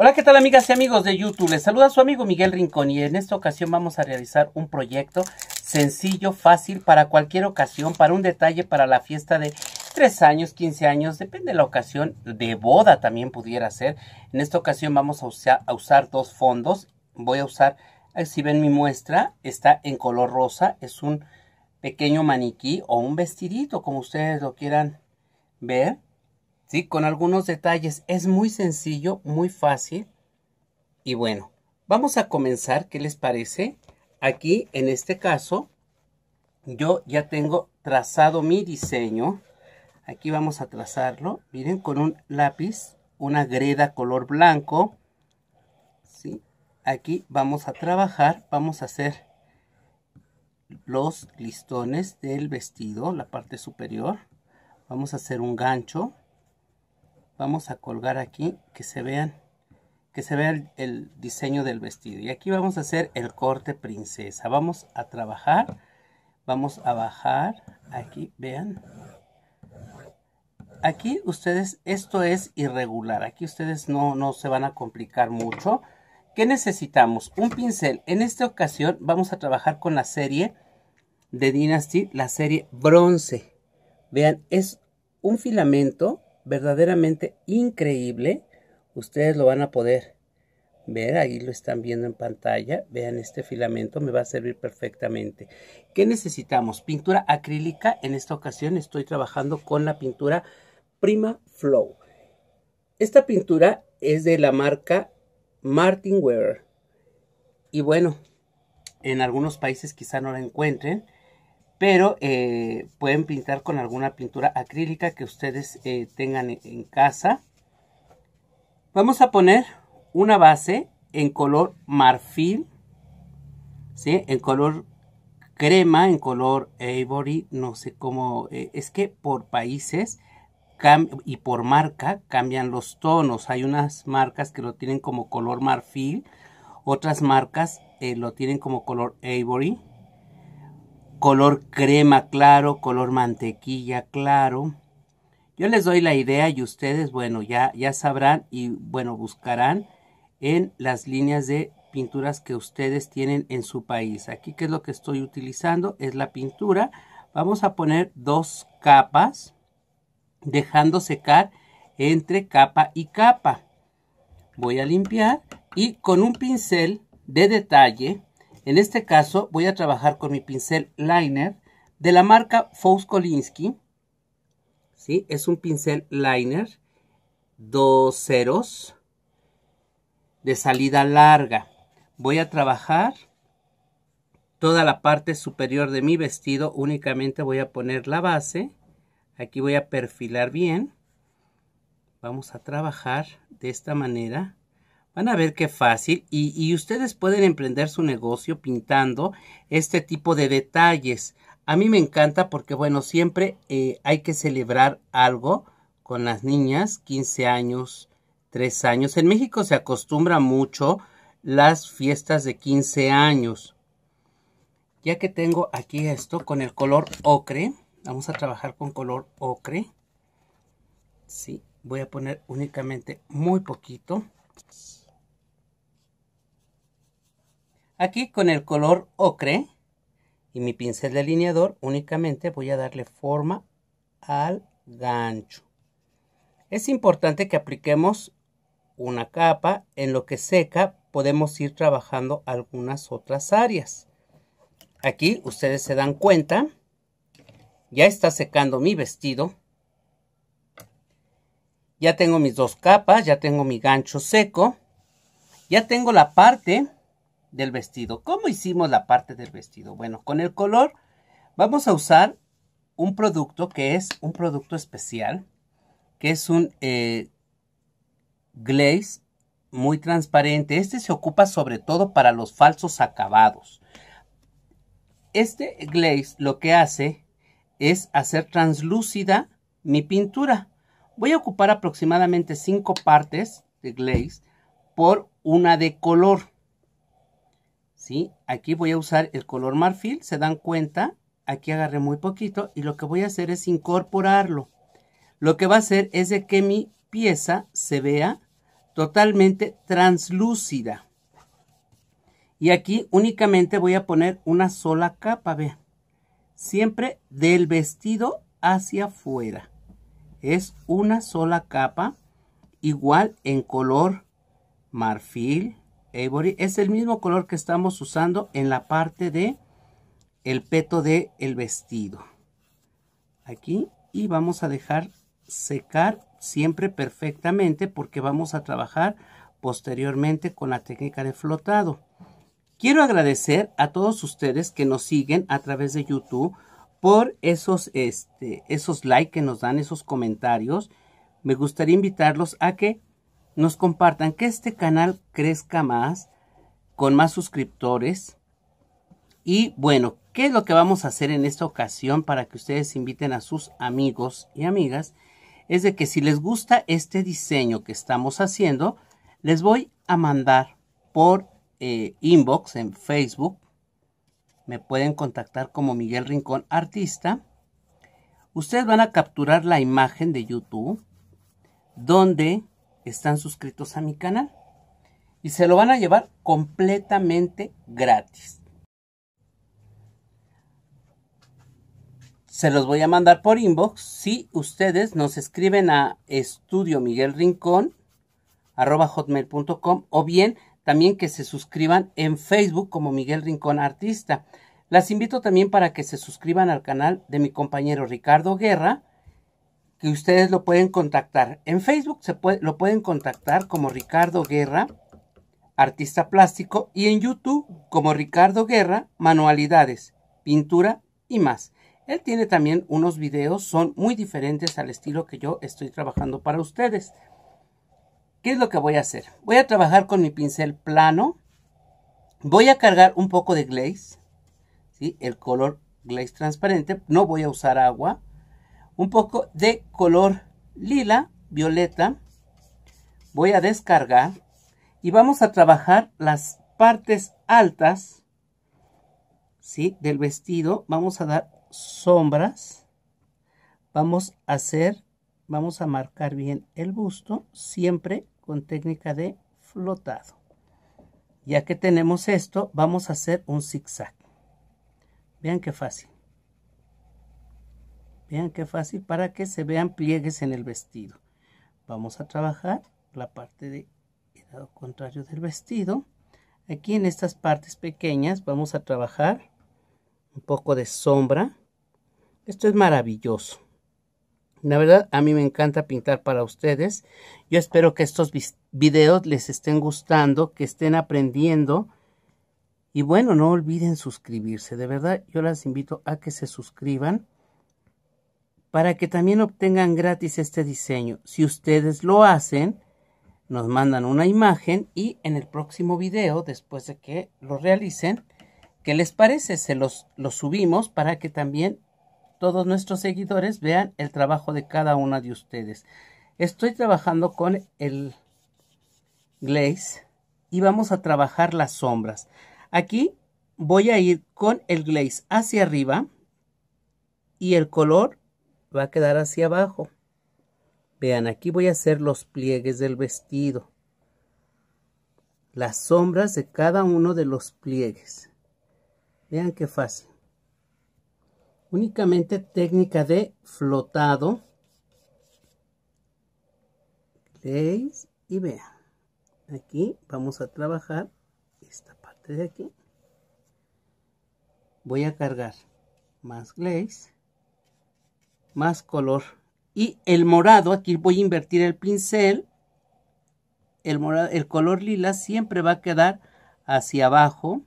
Hola, ¿qué tal amigas y amigos de YouTube? Les saluda su amigo Miguel Rincón y en esta ocasión vamos a realizar un proyecto sencillo, fácil, para cualquier ocasión, para un detalle, para la fiesta de 3 años, 15 años, depende de la ocasión, de boda también pudiera ser. En esta ocasión vamos a, a usar dos fondos. Voy a usar, eh, si ven mi muestra, está en color rosa, es un pequeño maniquí o un vestidito, como ustedes lo quieran ver. ¿sí? Con algunos detalles. Es muy sencillo, muy fácil. Y bueno, vamos a comenzar, ¿qué les parece? Aquí, en este caso, yo ya tengo trazado mi diseño. Aquí vamos a trazarlo, miren, con un lápiz, una greda color blanco, ¿sí? Aquí vamos a trabajar, vamos a hacer los listones del vestido, la parte superior. Vamos a hacer un gancho vamos a colgar aquí que se vean que se vea el, diseño del vestido y aquí vamos a hacer el corte princesa vamos a trabajar vamos a bajar aquí vean aquí ustedes esto es irregular aquí ustedes no, no se van a complicar mucho ¿Qué necesitamos? Un pincel. En esta ocasión vamos a trabajar con la serie de Dynasty, la serie bronce. Vean, es un filamento verdaderamente increíble. Ustedes lo van a poder ver, ahí lo están viendo en pantalla. Vean, este filamento me va a servir perfectamente. ¿Qué necesitamos? Pintura acrílica. En esta ocasión estoy trabajando con la pintura Prima Flow. Esta pintura es de la marca Martin Ware. Y bueno, en algunos países quizá no la encuentren pero eh, pueden pintar con alguna pintura acrílica que ustedes eh, tengan e-, en casa. Vamos a poner una base en color marfil, ¿sí? en color crema, en color ivory, no sé cómo, eh, es que por países y por marca cambian los tonos. Hay unas marcas que lo tienen como color marfil, otras marcas lo tienen como color ivory color crema claro, color mantequilla claro. Yo les doy la idea y ustedes, bueno, ya, ya sabrán y, bueno, buscarán en las líneas de pinturas que ustedes tienen en su país. Aquí, que es lo que estoy utilizando? Es la pintura. Vamos a poner dos capas, dejando secar entre capa y capa. Voy a limpiar y con un pincel de detalle en este caso voy a trabajar con mi pincel liner de la marca kolinski ¿sí? Es un pincel liner, dos ceros, de salida larga. Voy a trabajar toda la parte superior de mi vestido. Únicamente voy a poner la base. Aquí voy a perfilar bien. Vamos a trabajar de esta manera. Van a ver qué fácil y, ustedes pueden emprender su negocio pintando este tipo de detalles. A mí me encanta porque, bueno, siempre eh, hay que celebrar algo con las niñas, 15 años, 3 años. En México se acostumbra mucho las fiestas de 15 años. Ya que tengo aquí esto con el color ocre, vamos a trabajar con color ocre. Sí, voy a poner únicamente muy poquito. Aquí con el color ocre y mi pincel delineador únicamente voy a darle forma al gancho. Es importante que apliquemos una capa, en lo que seca podemos ir trabajando algunas otras áreas. Aquí ustedes se dan cuenta, ya está secando mi vestido. Ya tengo mis dos capas, ya tengo mi gancho seco. Ya tengo la parte del vestido. ¿Cómo hicimos la parte del vestido? Bueno, con el color vamos a usar un producto que es un producto especial, que es un eh, glaze muy transparente. Este se ocupa sobre todo para los falsos acabados. Este glaze lo que hace es hacer translúcida mi pintura. Voy a ocupar aproximadamente cinco partes de glaze por una de color. Aquí voy a usar el color marfil, se dan cuenta, aquí agarré muy poquito y lo que voy a hacer es incorporarlo. Lo que va a hacer es de que mi pieza se vea totalmente translúcida. Y aquí únicamente voy a poner una sola capa, vean. Siempre del vestido hacia afuera. Es una sola capa, igual en color marfil, eh, es el mismo color que estamos usando en la parte de el peto del el vestido. Aquí y vamos a dejar secar siempre perfectamente porque vamos a trabajar posteriormente con la técnica de flotado. Quiero agradecer a todos ustedes que nos siguen a través de YouTube por esos, este, esos likes que nos dan, esos comentarios. Me gustaría invitarlos a que nos compartan, que este canal crezca más, con más suscriptores. Y bueno, ¿qué es lo que vamos a hacer en esta ocasión para que ustedes inviten a sus amigos y amigas? Es de que si les gusta este diseño que estamos haciendo, les voy a mandar por eh, inbox en Facebook. Me pueden contactar como Miguel Rincón Artista. Ustedes van a capturar la imagen de YouTube donde están suscritos a mi canal. Y se lo van a llevar completamente gratis. Se los voy a mandar por inbox si ustedes nos escriben a estudio Miguel Rincón hotmail.com o bien también que se suscriban en Facebook como Miguel Rincón Artista. Las invito también para que se suscriban al canal de mi compañero Ricardo Guerra que ustedes lo pueden contactar. En Facebook se lo pueden contactar como Ricardo Guerra, artista plástico, y en YouTube como Ricardo Guerra, manualidades, pintura y más. Él tiene también unos videos, son muy diferentes al estilo que yo estoy trabajando para ustedes. ¿Qué es lo que voy a hacer? Voy a trabajar con mi pincel plano. Voy a cargar un poco de glaze, el color glaze transparente. No voy a usar agua un poco de color lila, violeta. Voy a descargar y vamos a trabajar las partes altas ¿sí? del vestido. Vamos a dar sombras. Vamos a hacer, vamos a marcar bien el busto, siempre con técnica de flotado. Ya que tenemos esto, vamos a hacer un zigzag. Vean qué fácil. Vean qué fácil para que se vean pliegues en el vestido. Vamos a trabajar la parte de lado contrario del vestido. Aquí en estas partes pequeñas vamos a trabajar un poco de sombra. Esto es maravilloso. La verdad, a mí me encanta pintar para ustedes. Yo espero que estos videos les estén gustando, que estén aprendiendo. Y bueno, no olviden suscribirse. De verdad, yo las invito a que se suscriban para que también obtengan gratis este diseño. Si ustedes lo hacen, nos mandan una imagen y en el próximo video, después de que lo realicen, ¿qué les parece? Se los, subimos para que también todos nuestros seguidores vean el trabajo de cada una de ustedes. Estoy trabajando con el glaze y vamos a trabajar las sombras. Aquí voy a ir con el glaze hacia arriba y el color va a quedar hacia abajo. Vean, aquí voy a hacer los pliegues del vestido. Las sombras de cada uno de los pliegues. Vean qué fácil. Únicamente técnica de flotado. glaze Y vean. Aquí vamos a trabajar esta parte de aquí. Voy a cargar más glaze más color. Y el morado, aquí voy a invertir el pincel. El, morado, el color lila siempre va a quedar hacia abajo,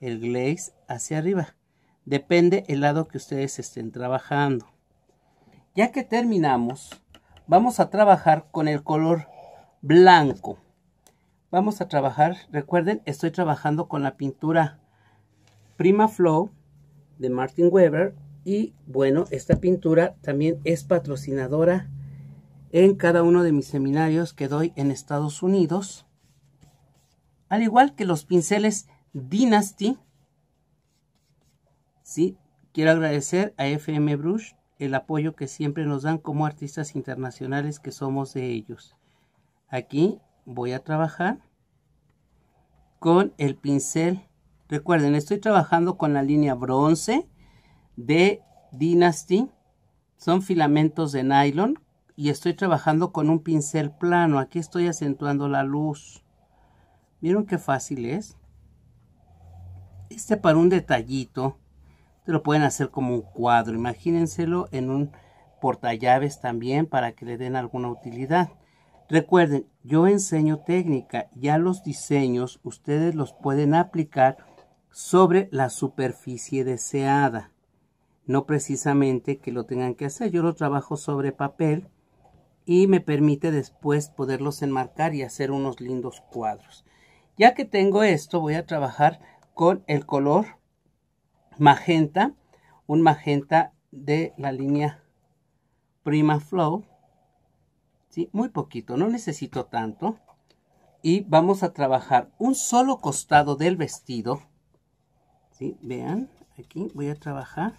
el glaze hacia arriba. Depende el lado que ustedes estén trabajando. Ya que terminamos, vamos a trabajar con el color blanco. Vamos a trabajar, recuerden, estoy trabajando con la pintura Prima Flow de Martin Weber y bueno, esta pintura también es patrocinadora en cada uno de mis seminarios que doy en Estados Unidos. Al igual que los pinceles Dynasty. Sí, quiero agradecer a FM Brush el apoyo que siempre nos dan como artistas internacionales que somos de ellos. Aquí voy a trabajar con el pincel. Recuerden, estoy trabajando con la línea bronce de Dynasty. Son filamentos de nylon y estoy trabajando con un pincel plano. Aquí estoy acentuando la luz. ¿Vieron qué fácil es? Este para un detallito. Te lo pueden hacer como un cuadro. Imagínenselo en un portallaves también para que le den alguna utilidad. Recuerden, yo enseño técnica. Ya los diseños ustedes los pueden aplicar sobre la superficie deseada no precisamente que lo tengan que hacer. Yo lo trabajo sobre papel y me permite después poderlos enmarcar y hacer unos lindos cuadros. Ya que tengo esto, voy a trabajar con el color magenta, un magenta de la línea Prima Flow. ¿sí? Muy poquito, no necesito tanto. Y vamos a trabajar un solo costado del vestido. ¿sí? Vean, aquí voy a trabajar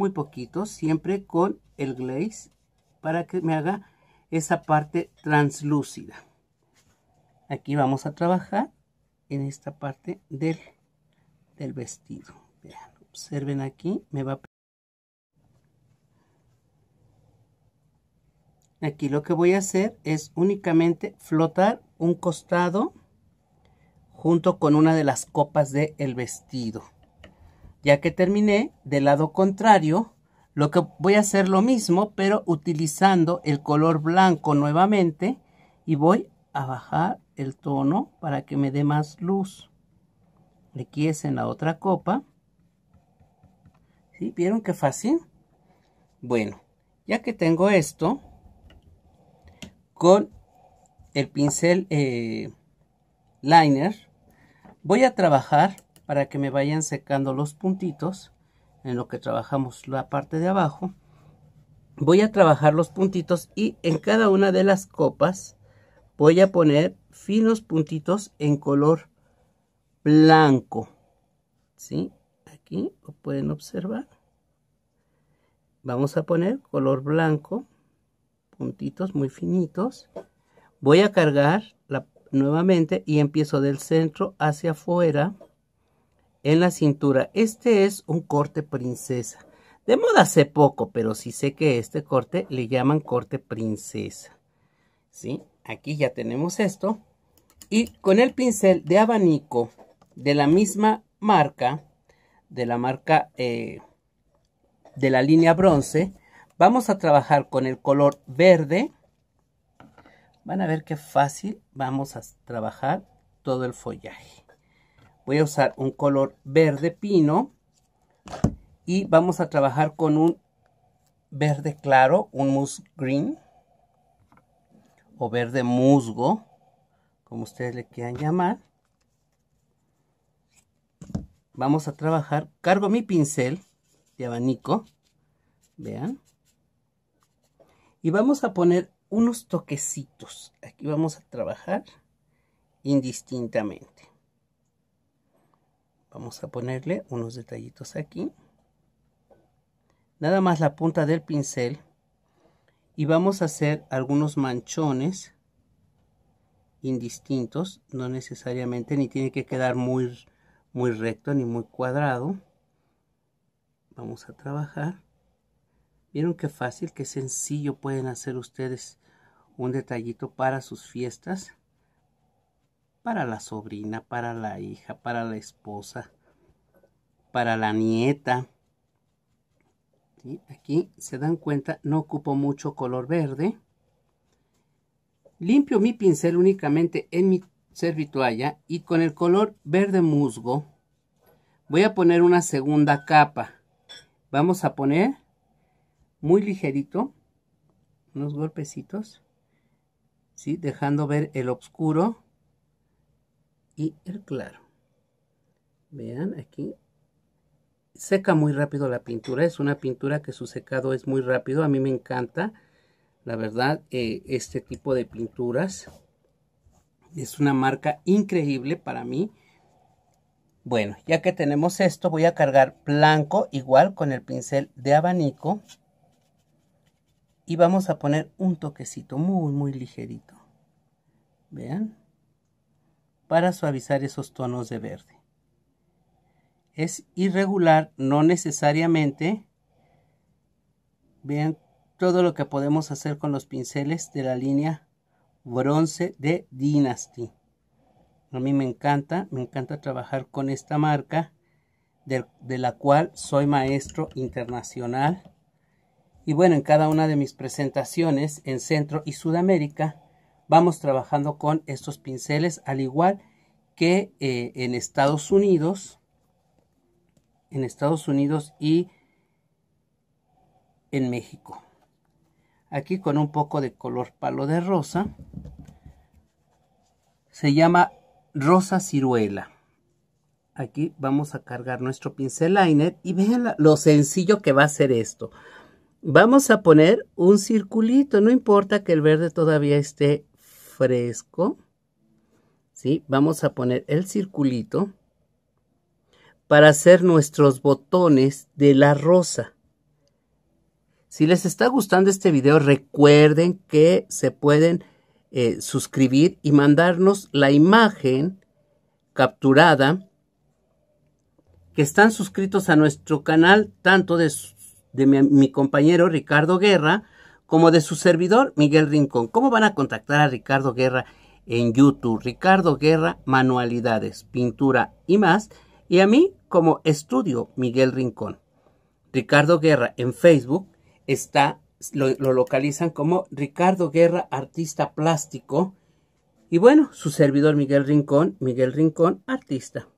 muy poquito, siempre con el glaze para que me haga esa parte translúcida. Aquí vamos a trabajar en esta parte del, del vestido. observen aquí, me va a... Aquí lo que voy a hacer es únicamente flotar un costado junto con una de las copas del vestido. Ya que terminé, del lado contrario, lo que voy a hacer lo mismo, pero utilizando el color blanco nuevamente y voy a bajar el tono para que me dé más luz. Le es en la otra copa. ¿Sí? ¿Vieron qué fácil? Bueno, ya que tengo esto, con el pincel eh, liner, voy a trabajar para que me vayan secando los puntitos en lo que trabajamos la parte de abajo voy a trabajar los puntitos y en cada una de las copas voy a poner finos puntitos en color blanco ¿sí? aquí lo pueden observar vamos a poner color blanco puntitos muy finitos voy a cargar nuevamente y empiezo del centro hacia afuera en la cintura. Este es un corte princesa. De moda hace poco, pero sí sé que este corte le llaman corte princesa. ¿Sí? Aquí ya tenemos esto. Y con el pincel de abanico de la misma marca, de la marca eh, de la línea bronce, vamos a trabajar con el color verde. Van a ver qué fácil vamos a trabajar todo el follaje voy a usar un color verde pino y vamos a trabajar con un verde claro, un mousse green o verde musgo, como ustedes le quieran llamar. Vamos a trabajar, cargo mi pincel de abanico, vean, y vamos a poner unos toquecitos. Aquí vamos a trabajar indistintamente vamos a ponerle unos detallitos aquí nada más la punta del pincel y vamos a hacer algunos manchones indistintos no necesariamente ni tiene que quedar muy muy recto ni muy cuadrado vamos a trabajar vieron qué fácil qué sencillo pueden hacer ustedes un detallito para sus fiestas para la sobrina, para la hija, para la esposa, para la nieta. Aquí se dan cuenta, no ocupo mucho color verde. Limpio mi pincel únicamente en mi servitualla y con el color verde musgo voy a poner una segunda capa. Vamos a poner muy ligerito, unos golpecitos, ¿sí? dejando ver el oscuro y el claro. Vean aquí. Seca muy rápido la pintura. Es una pintura que su secado es muy rápido. A mí me encanta, la verdad, eh, este tipo de pinturas. Es una marca increíble para mí. Bueno, ya que tenemos esto, voy a cargar blanco igual con el pincel de abanico. Y vamos a poner un toquecito muy, muy ligerito. Vean para suavizar esos tonos de verde. Es irregular, no necesariamente. Vean todo lo que podemos hacer con los pinceles de la línea bronce de Dynasty. A mí me encanta, me encanta trabajar con esta marca, de, la cual soy maestro internacional. Y bueno, en cada una de mis presentaciones en Centro y Sudamérica vamos trabajando con estos pinceles al igual que eh, en Estados Unidos en Estados Unidos y en México aquí con un poco de color palo de rosa se llama rosa ciruela aquí vamos a cargar nuestro pincel liner y vean lo sencillo que va a ser esto vamos a poner un circulito no importa que el verde todavía esté fresco, ¿sí? Vamos a poner el circulito para hacer nuestros botones de la rosa. Si les está gustando este video, recuerden que se pueden eh, suscribir y mandarnos la imagen capturada que están suscritos a nuestro canal, tanto de, mi compañero Ricardo Guerra, como de su servidor Miguel Rincón. ¿Cómo van a contactar a Ricardo Guerra en YouTube? Ricardo Guerra Manualidades, Pintura y más. Y a mí como Estudio Miguel Rincón. Ricardo Guerra en Facebook está, lo localizan como Ricardo Guerra Artista Plástico. Y bueno, su servidor Miguel Rincón, Miguel Rincón, artista.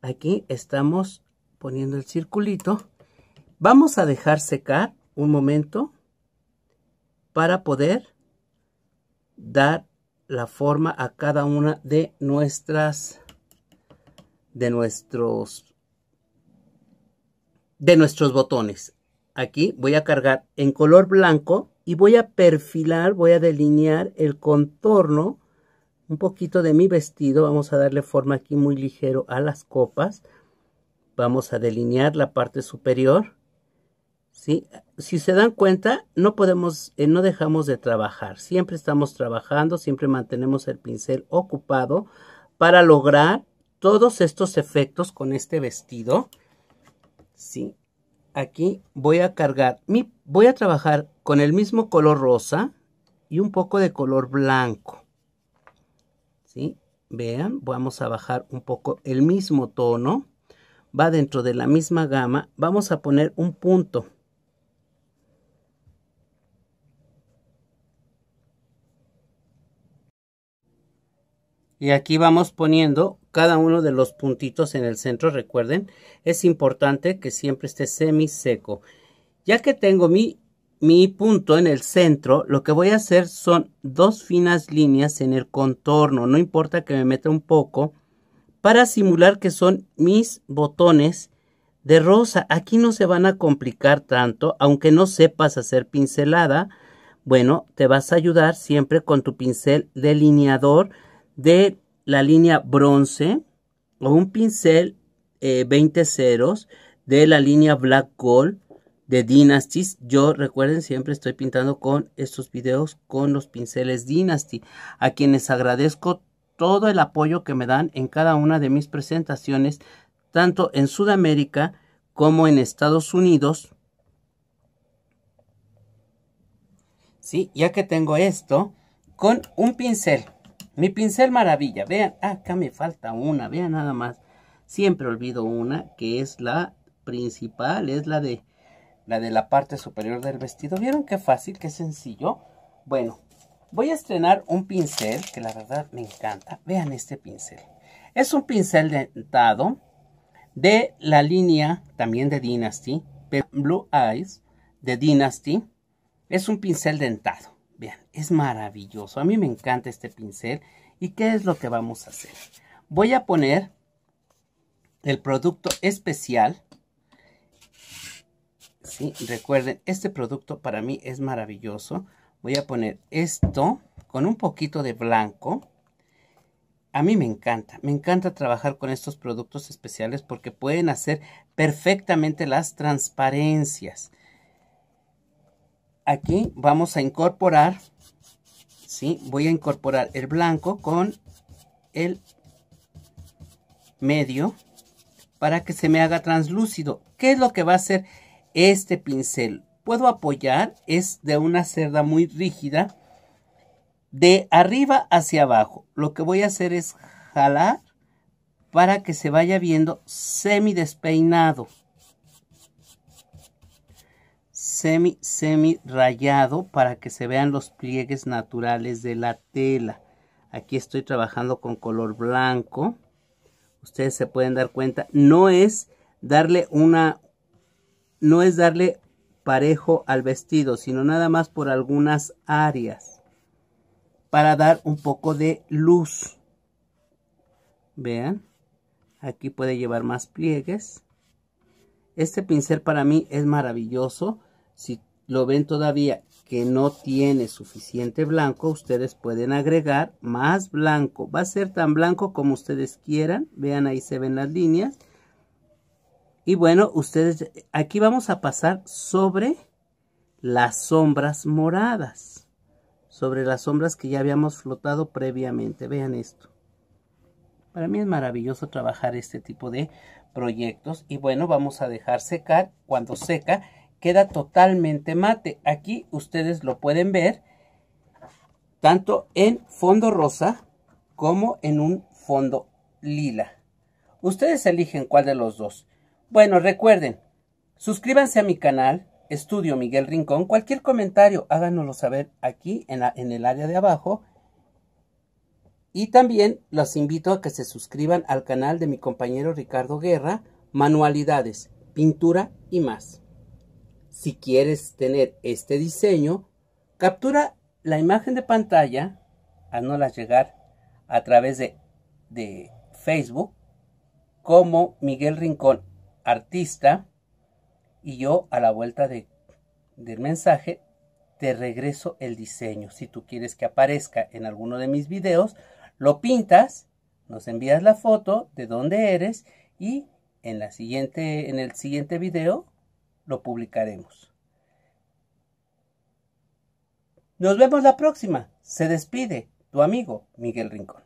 Aquí estamos poniendo el circulito. Vamos a dejar secar un momento para poder dar la forma a cada una de nuestras de nuestros de nuestros botones aquí voy a cargar en color blanco y voy a perfilar voy a delinear el contorno un poquito de mi vestido vamos a darle forma aquí muy ligero a las copas vamos a delinear la parte superior ¿sí? si se dan cuenta, no podemos, eh, no dejamos de trabajar. Siempre estamos trabajando, siempre mantenemos el pincel ocupado para lograr todos estos efectos con este vestido. Sí, aquí voy a cargar, mi, voy a trabajar con el mismo color rosa y un poco de color blanco. Sí, vean, vamos a bajar un poco el mismo tono. Va dentro de la misma gama. Vamos a poner un punto Y aquí vamos poniendo cada uno de los puntitos en el centro. Recuerden, es importante que siempre esté semiseco. Ya que tengo mi, mi punto en el centro, lo que voy a hacer son dos finas líneas en el contorno. No importa que me meta un poco para simular que son mis botones de rosa. Aquí no se van a complicar tanto, aunque no sepas hacer pincelada. Bueno, te vas a ayudar siempre con tu pincel delineador de la línea bronce o un pincel 20 eh, ceros de la línea Black Gold de Dynasties. Yo recuerden, siempre estoy pintando con estos videos con los pinceles Dynasty, a quienes agradezco todo el apoyo que me dan en cada una de mis presentaciones, tanto en Sudamérica como en Estados Unidos. Sí, ya que tengo esto, con un pincel mi pincel maravilla. Vean, acá me falta una. Vean nada más. Siempre olvido una que es la principal. Es la de la, de la parte superior del vestido. ¿Vieron qué fácil, qué sencillo? Bueno, voy a estrenar un pincel que la verdad me encanta. Vean este pincel. Es un pincel dentado de la línea también de Dynasty. Blue Eyes de Dynasty. Es un pincel dentado. Es maravilloso. A mí me encanta este pincel. ¿Y qué es lo que vamos a hacer? Voy a poner el producto especial. Sí, recuerden, este producto para mí es maravilloso. Voy a poner esto con un poquito de blanco. A mí me encanta, me encanta trabajar con estos productos especiales porque pueden hacer perfectamente las transparencias. Aquí vamos a incorporar Voy a incorporar el blanco con el medio para que se me haga translúcido. ¿Qué es lo que va a hacer este pincel? Puedo apoyar, es de una cerda muy rígida, de arriba hacia abajo. Lo que voy a hacer es jalar para que se vaya viendo semi despeinado semi semi rayado para que se vean los pliegues naturales de la tela aquí estoy trabajando con color blanco ustedes se pueden dar cuenta no es darle una no es darle parejo al vestido sino nada más por algunas áreas para dar un poco de luz vean aquí puede llevar más pliegues este pincel para mí es maravilloso si lo ven todavía que no tiene suficiente blanco, ustedes pueden agregar más blanco. Va a ser tan blanco como ustedes quieran. Vean, ahí se ven las líneas. Y bueno, ustedes, aquí vamos a pasar sobre las sombras moradas. Sobre las sombras que ya habíamos flotado previamente. Vean esto. Para mí es maravilloso trabajar este tipo de proyectos. Y bueno, vamos a dejar secar. Cuando seca, queda totalmente mate. Aquí ustedes lo pueden ver tanto en fondo rosa como en un fondo lila. Ustedes eligen cuál de los dos. Bueno, recuerden, suscríbanse a mi canal, Estudio Miguel Rincón. Cualquier comentario, háganoslo saber aquí en, en el área de abajo. Y también los invito a que se suscriban al canal de mi compañero Ricardo Guerra, Manualidades, Pintura y más si quieres tener este diseño, captura la imagen de pantalla, haznosla llegar a través de, de Facebook, como Miguel Rincón, artista, y yo a la vuelta del mensaje te regreso el diseño. Si tú quieres que aparezca en alguno de mis videos, lo pintas, nos envías la foto de dónde eres y en, la siguiente, en el siguiente video lo publicaremos. Nos vemos la próxima. Se despide tu amigo Miguel Rincón.